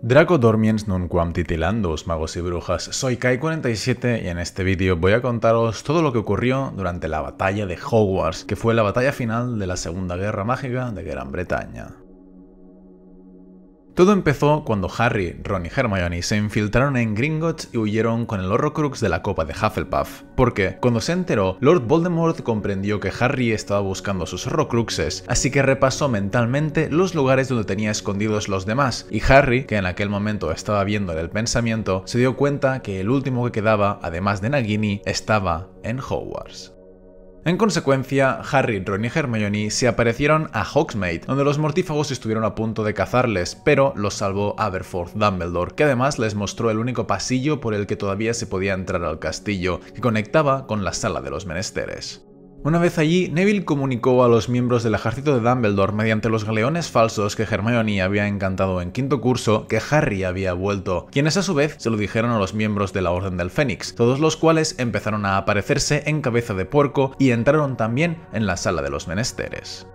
Draco Dormiens Nunquam Titilandos, magos y brujas, soy Kai47 y en este vídeo voy a contaros todo lo que ocurrió durante la batalla de Hogwarts, que fue la batalla final de la Segunda Guerra Mágica de Gran Bretaña. Todo empezó cuando Harry, Ron y Hermione se infiltraron en Gringotts y huyeron con el Horrocrux de la copa de Hufflepuff, porque cuando se enteró, Lord Voldemort comprendió que Harry estaba buscando sus Horrocruxes, así que repasó mentalmente los lugares donde tenía escondidos los demás, y Harry, que en aquel momento estaba viendo en el pensamiento, se dio cuenta que el último que quedaba, además de Nagini, estaba en Hogwarts. En consecuencia, Harry, Ron y Hermione se aparecieron a Hogsmeade, donde los mortífagos estuvieron a punto de cazarles, pero los salvó Aberforth Dumbledore, que además les mostró el único pasillo por el que todavía se podía entrar al castillo, que conectaba con la sala de los menesteres. Una vez allí, Neville comunicó a los miembros del ejército de Dumbledore mediante los galeones falsos que Hermione había encantado en quinto curso que Harry había vuelto, quienes a su vez se lo dijeron a los miembros de la Orden del Fénix, todos los cuales empezaron a aparecerse en cabeza de puerco y entraron también en la sala de los menesteres.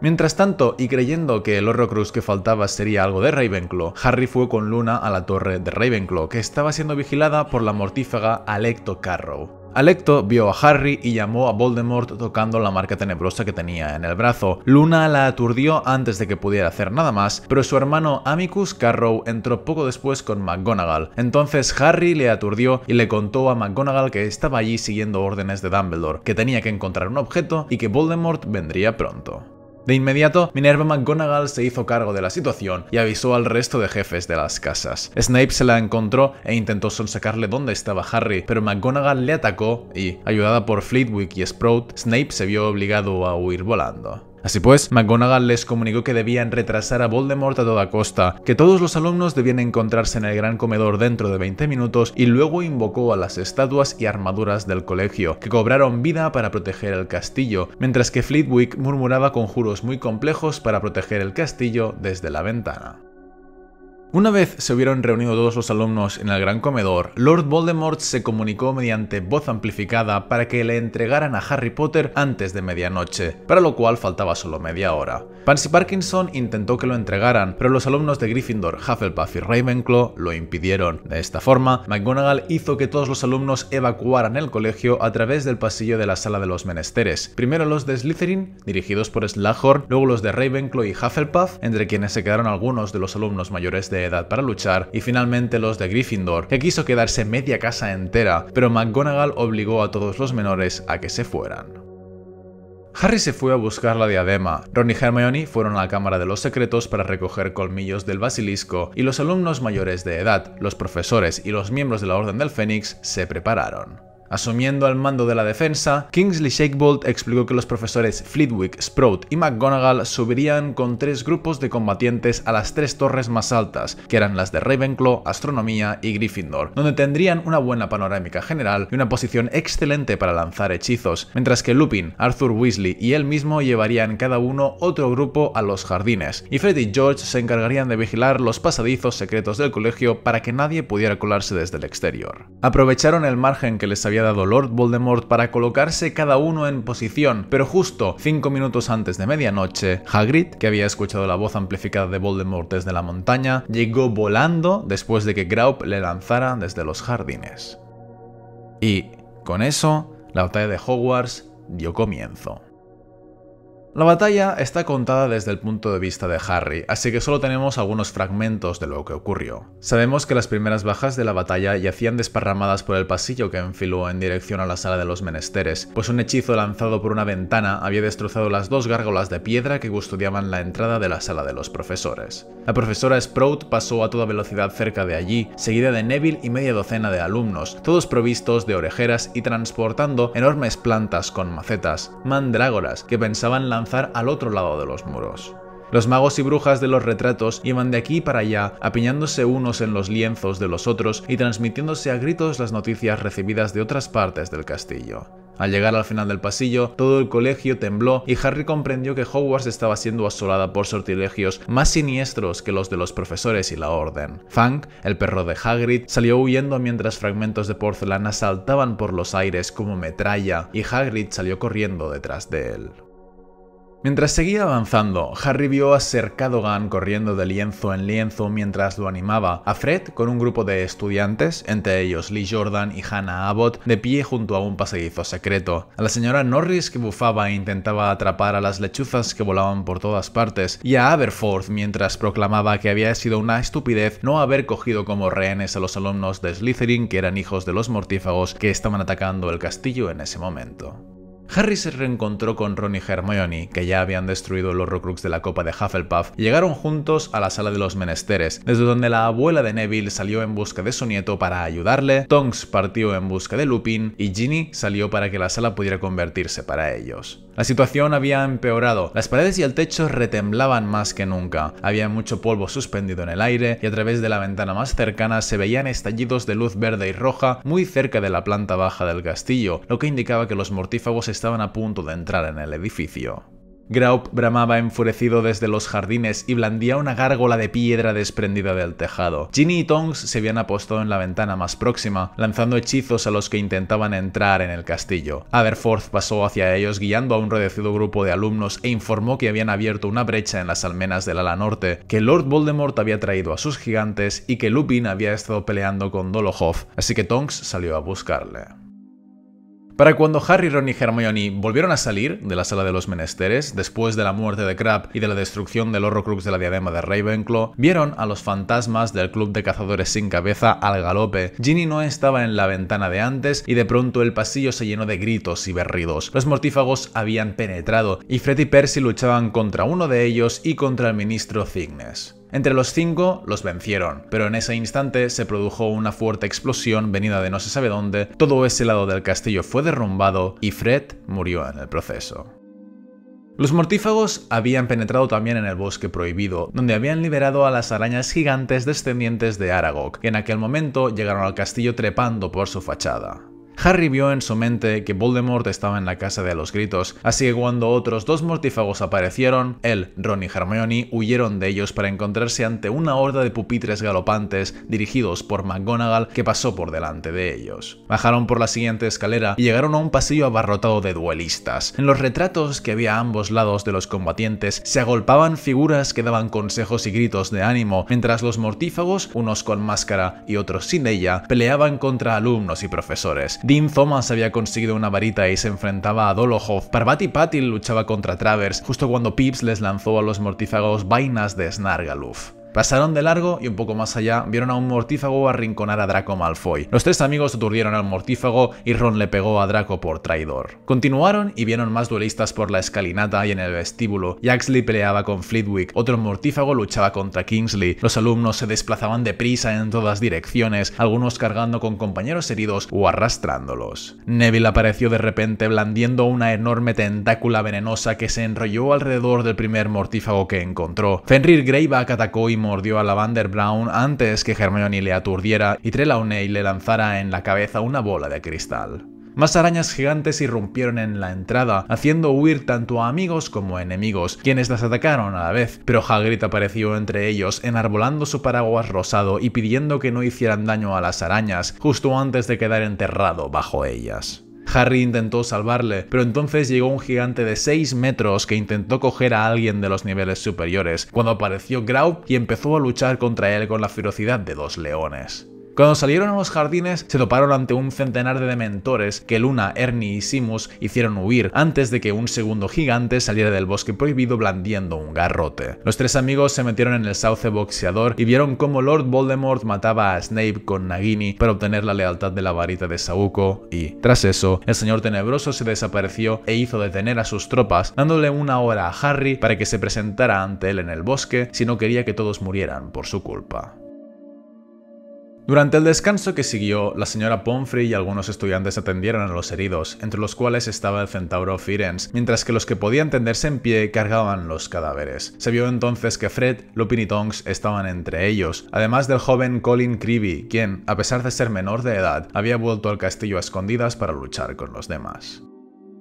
Mientras tanto, y creyendo que el Horrocrux que faltaba sería algo de Ravenclaw, Harry fue con Luna a la torre de Ravenclaw, que estaba siendo vigilada por la mortífaga Alecto Carrow. Alecto vio a Harry y llamó a Voldemort tocando la marca tenebrosa que tenía en el brazo. Luna la aturdió antes de que pudiera hacer nada más, pero su hermano Amicus Carrow entró poco después con McGonagall. Entonces Harry le aturdió y le contó a McGonagall que estaba allí siguiendo órdenes de Dumbledore, que tenía que encontrar un objeto y que Voldemort vendría pronto. De inmediato, Minerva McGonagall se hizo cargo de la situación y avisó al resto de jefes de las casas. Snape se la encontró e intentó sonsacarle dónde estaba Harry, pero McGonagall le atacó y, ayudada por Fleetwick y Sprout, Snape se vio obligado a huir volando. Así pues, McGonagall les comunicó que debían retrasar a Voldemort a toda costa, que todos los alumnos debían encontrarse en el gran comedor dentro de 20 minutos y luego invocó a las estatuas y armaduras del colegio, que cobraron vida para proteger el castillo, mientras que Fleetwick murmuraba conjuros muy complejos para proteger el castillo desde la ventana. Una vez se hubieron reunido todos los alumnos en el gran comedor, Lord Voldemort se comunicó mediante voz amplificada para que le entregaran a Harry Potter antes de medianoche, para lo cual faltaba solo media hora. Pansy Parkinson intentó que lo entregaran, pero los alumnos de Gryffindor, Hufflepuff y Ravenclaw lo impidieron. De esta forma, McGonagall hizo que todos los alumnos evacuaran el colegio a través del pasillo de la sala de los menesteres. Primero los de Slytherin, dirigidos por Slughorn, luego los de Ravenclaw y Hufflepuff, entre quienes se quedaron algunos de los alumnos mayores de edad para luchar, y finalmente los de Gryffindor, que quiso quedarse media casa entera, pero McGonagall obligó a todos los menores a que se fueran. Harry se fue a buscar la diadema, Ron y Hermione fueron a la Cámara de los Secretos para recoger colmillos del basilisco y los alumnos mayores de edad, los profesores y los miembros de la Orden del Fénix se prepararon. Asumiendo el mando de la defensa, Kingsley Shakebolt explicó que los profesores Flitwick, Sprout y McGonagall subirían con tres grupos de combatientes a las tres torres más altas, que eran las de Ravenclaw, Astronomía y Gryffindor, donde tendrían una buena panorámica general y una posición excelente para lanzar hechizos, mientras que Lupin, Arthur Weasley y él mismo llevarían cada uno otro grupo a los jardines, y Fred y George se encargarían de vigilar los pasadizos secretos del colegio para que nadie pudiera colarse desde el exterior. Aprovecharon el margen que les había dado Lord Voldemort para colocarse cada uno en posición, pero justo cinco minutos antes de medianoche, Hagrid, que había escuchado la voz amplificada de Voldemort desde la montaña, llegó volando después de que Graup le lanzara desde los jardines. Y, con eso, la batalla de Hogwarts dio comienzo. La batalla está contada desde el punto de vista de Harry, así que solo tenemos algunos fragmentos de lo que ocurrió. Sabemos que las primeras bajas de la batalla yacían desparramadas por el pasillo que enfiló en dirección a la sala de los menesteres, pues un hechizo lanzado por una ventana había destrozado las dos gárgolas de piedra que custodiaban la entrada de la sala de los profesores. La profesora Sprout pasó a toda velocidad cerca de allí, seguida de Neville y media docena de alumnos, todos provistos de orejeras y transportando enormes plantas con macetas, mandrágoras, que pensaban lanzar lanzar al otro lado de los muros. Los magos y brujas de los retratos iban de aquí para allá, apiñándose unos en los lienzos de los otros y transmitiéndose a gritos las noticias recibidas de otras partes del castillo. Al llegar al final del pasillo, todo el colegio tembló y Harry comprendió que Hogwarts estaba siendo asolada por sortilegios más siniestros que los de los profesores y la orden. Fang, el perro de Hagrid, salió huyendo mientras fragmentos de porcelana saltaban por los aires como metralla y Hagrid salió corriendo detrás de él. Mientras seguía avanzando, Harry vio a Ser Cadogan corriendo de lienzo en lienzo mientras lo animaba, a Fred con un grupo de estudiantes, entre ellos Lee Jordan y Hannah Abbott, de pie junto a un pasadizo secreto, a la señora Norris que bufaba e intentaba atrapar a las lechuzas que volaban por todas partes, y a Aberforth mientras proclamaba que había sido una estupidez no haber cogido como rehenes a los alumnos de Slytherin que eran hijos de los mortífagos que estaban atacando el castillo en ese momento. Harry se reencontró con Ron y Hermione, que ya habían destruido los Horrocrux de la copa de Hufflepuff, y llegaron juntos a la sala de los menesteres, desde donde la abuela de Neville salió en busca de su nieto para ayudarle, Tonks partió en busca de Lupin y Ginny salió para que la sala pudiera convertirse para ellos. La situación había empeorado, las paredes y el techo retemblaban más que nunca, había mucho polvo suspendido en el aire y a través de la ventana más cercana se veían estallidos de luz verde y roja muy cerca de la planta baja del castillo, lo que indicaba que los mortífagos estaban a punto de entrar en el edificio. Graup bramaba enfurecido desde los jardines y blandía una gárgola de piedra desprendida del tejado. Ginny y Tongs se habían apostado en la ventana más próxima, lanzando hechizos a los que intentaban entrar en el castillo. Aberforth pasó hacia ellos guiando a un reducido grupo de alumnos e informó que habían abierto una brecha en las almenas del ala norte, que Lord Voldemort había traído a sus gigantes y que Lupin había estado peleando con Dolohov, así que Tonks salió a buscarle. Para cuando Harry, Ron y Hermione volvieron a salir de la sala de los menesteres, después de la muerte de Crabbe y de la destrucción del Horrocrux de la diadema de Ravenclaw, vieron a los fantasmas del club de cazadores sin cabeza al galope. Ginny no estaba en la ventana de antes y de pronto el pasillo se llenó de gritos y berridos. Los mortífagos habían penetrado y Fred y Percy luchaban contra uno de ellos y contra el ministro Cygnes. Entre los cinco los vencieron, pero en ese instante se produjo una fuerte explosión venida de no se sabe dónde, todo ese lado del castillo fue derrumbado y Fred murió en el proceso. Los mortífagos habían penetrado también en el bosque prohibido, donde habían liberado a las arañas gigantes descendientes de Aragog, que en aquel momento llegaron al castillo trepando por su fachada. Harry vio en su mente que Voldemort estaba en la casa de los gritos, así que cuando otros dos mortífagos aparecieron, él, Ron y Hermione huyeron de ellos para encontrarse ante una horda de pupitres galopantes dirigidos por McGonagall que pasó por delante de ellos. Bajaron por la siguiente escalera y llegaron a un pasillo abarrotado de duelistas. En los retratos que había a ambos lados de los combatientes se agolpaban figuras que daban consejos y gritos de ánimo, mientras los mortífagos, unos con máscara y otros sin ella, peleaban contra alumnos y profesores. Dean Thomas había conseguido una varita y se enfrentaba a Dolohov. Parvati Patil luchaba contra Travers, justo cuando Pips les lanzó a los mortífagos vainas de Snargaluf. Pasaron de largo y un poco más allá vieron a un mortífago arrinconar a Draco Malfoy. Los tres amigos aturdieron al mortífago y Ron le pegó a Draco por traidor. Continuaron y vieron más duelistas por la escalinata y en el vestíbulo. Yaxley peleaba con Flitwick, otro mortífago luchaba contra Kingsley. Los alumnos se desplazaban deprisa en todas direcciones, algunos cargando con compañeros heridos o arrastrándolos. Neville apareció de repente blandiendo una enorme tentácula venenosa que se enrolló alrededor del primer mortífago que encontró. Fenrir Greyback atacó y mordió a Lavander Brown antes que Hermione le aturdiera y Trelawney le lanzara en la cabeza una bola de cristal. Más arañas gigantes irrumpieron en la entrada, haciendo huir tanto a amigos como a enemigos, quienes las atacaron a la vez, pero Hagrid apareció entre ellos, enarbolando su paraguas rosado y pidiendo que no hicieran daño a las arañas, justo antes de quedar enterrado bajo ellas. Harry intentó salvarle, pero entonces llegó un gigante de 6 metros que intentó coger a alguien de los niveles superiores, cuando apareció Graub y empezó a luchar contra él con la ferocidad de dos leones. Cuando salieron a los jardines, se toparon ante un centenar de dementores que Luna, Ernie y Simus hicieron huir antes de que un segundo gigante saliera del bosque prohibido blandiendo un garrote. Los tres amigos se metieron en el sauce boxeador y vieron cómo Lord Voldemort mataba a Snape con Nagini para obtener la lealtad de la varita de Saúco y, tras eso, el señor tenebroso se desapareció e hizo detener a sus tropas, dándole una hora a Harry para que se presentara ante él en el bosque si no quería que todos murieran por su culpa. Durante el descanso que siguió, la señora Pomfrey y algunos estudiantes atendieron a los heridos, entre los cuales estaba el centauro Firenze, mientras que los que podían tenderse en pie cargaban los cadáveres. Se vio entonces que Fred, Lupin y Tonks estaban entre ellos, además del joven Colin Creeby, quien, a pesar de ser menor de edad, había vuelto al castillo a escondidas para luchar con los demás.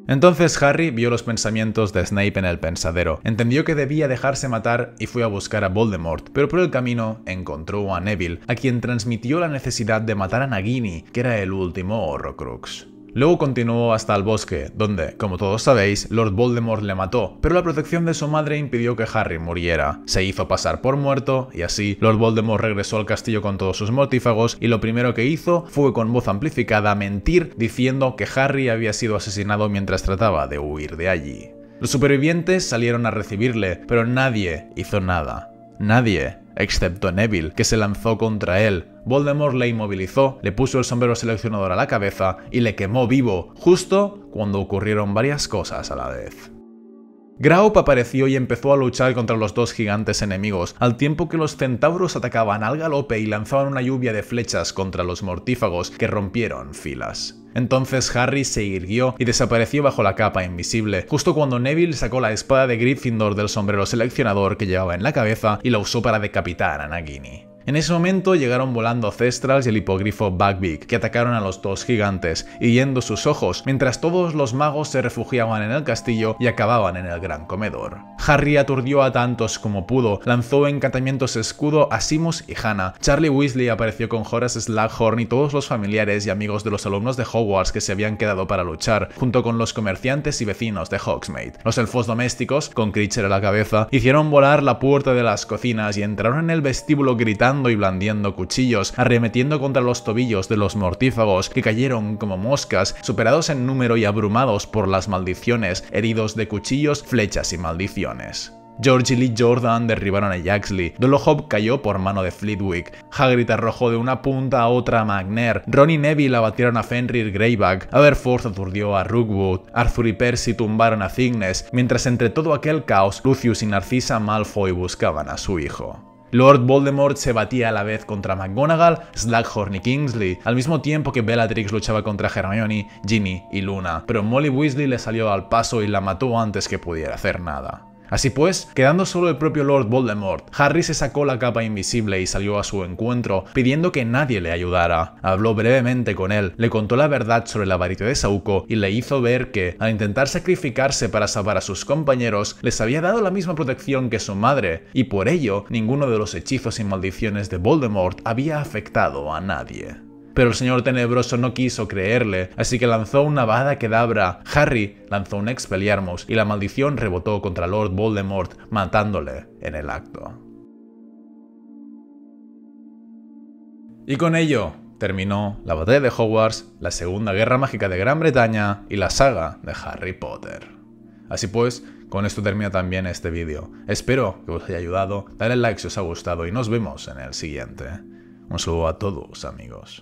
Entonces Harry vio los pensamientos de Snape en el pensadero, entendió que debía dejarse matar y fue a buscar a Voldemort, pero por el camino encontró a Neville, a quien transmitió la necesidad de matar a Nagini, que era el último Horrocrux. Luego continuó hasta el bosque, donde, como todos sabéis, Lord Voldemort le mató, pero la protección de su madre impidió que Harry muriera. Se hizo pasar por muerto, y así Lord Voldemort regresó al castillo con todos sus mortífagos, y lo primero que hizo fue con voz amplificada mentir diciendo que Harry había sido asesinado mientras trataba de huir de allí. Los supervivientes salieron a recibirle, pero nadie hizo nada. Nadie excepto Neville, que se lanzó contra él. Voldemort le inmovilizó, le puso el sombrero seleccionador a la cabeza y le quemó vivo, justo cuando ocurrieron varias cosas a la vez. Graup apareció y empezó a luchar contra los dos gigantes enemigos, al tiempo que los centauros atacaban al galope y lanzaban una lluvia de flechas contra los mortífagos que rompieron filas. Entonces Harry se irguió y desapareció bajo la capa invisible, justo cuando Neville sacó la espada de Gryffindor del sombrero seleccionador que llevaba en la cabeza y la usó para decapitar a Nagini. En ese momento llegaron volando Cestrals y el hipogrifo Bugbeak, que atacaron a los dos gigantes, hiriendo sus ojos, mientras todos los magos se refugiaban en el castillo y acababan en el gran comedor. Harry aturdió a tantos como pudo, lanzó encantamientos escudo a Simus y Hannah. Charlie Weasley apareció con Horace Slughorn y todos los familiares y amigos de los alumnos de Hogwarts que se habían quedado para luchar, junto con los comerciantes y vecinos de Hogsmeade. Los elfos domésticos, con Critcher a la cabeza, hicieron volar la puerta de las cocinas y entraron en el vestíbulo gritando y blandiendo cuchillos, arremetiendo contra los tobillos de los mortífagos que cayeron como moscas, superados en número y abrumados por las maldiciones, heridos de cuchillos, flechas y maldiciones. George y Lee Jordan derribaron a Yaxley, Dolohov cayó por mano de Fleetwick, Hagrid arrojó de una punta a otra a Magner, Ron y Neville abatieron a Fenrir Greyback, Aberforth aturdió a Rookwood, Arthur y Percy tumbaron a Cygnes, mientras entre todo aquel caos, Lucius y Narcisa Malfoy buscaban a su hijo. Lord Voldemort se batía a la vez contra McGonagall, Slughorn y Kingsley, al mismo tiempo que Bellatrix luchaba contra Hermione, Ginny y Luna, pero Molly Weasley le salió al paso y la mató antes que pudiera hacer nada. Así pues, quedando solo el propio Lord Voldemort, Harry se sacó la capa invisible y salió a su encuentro, pidiendo que nadie le ayudara. Habló brevemente con él, le contó la verdad sobre la varita de Sauco y le hizo ver que, al intentar sacrificarse para salvar a sus compañeros, les había dado la misma protección que su madre, y por ello, ninguno de los hechizos y maldiciones de Voldemort había afectado a nadie pero el señor tenebroso no quiso creerle, así que lanzó una vada quedabra. Harry lanzó un Expelliarmus y la maldición rebotó contra Lord Voldemort, matándole en el acto. Y con ello terminó la batalla de Hogwarts, la Segunda Guerra Mágica de Gran Bretaña y la saga de Harry Potter. Así pues, con esto termina también este vídeo. Espero que os haya ayudado, dale like si os ha gustado y nos vemos en el siguiente. Un saludo a todos amigos.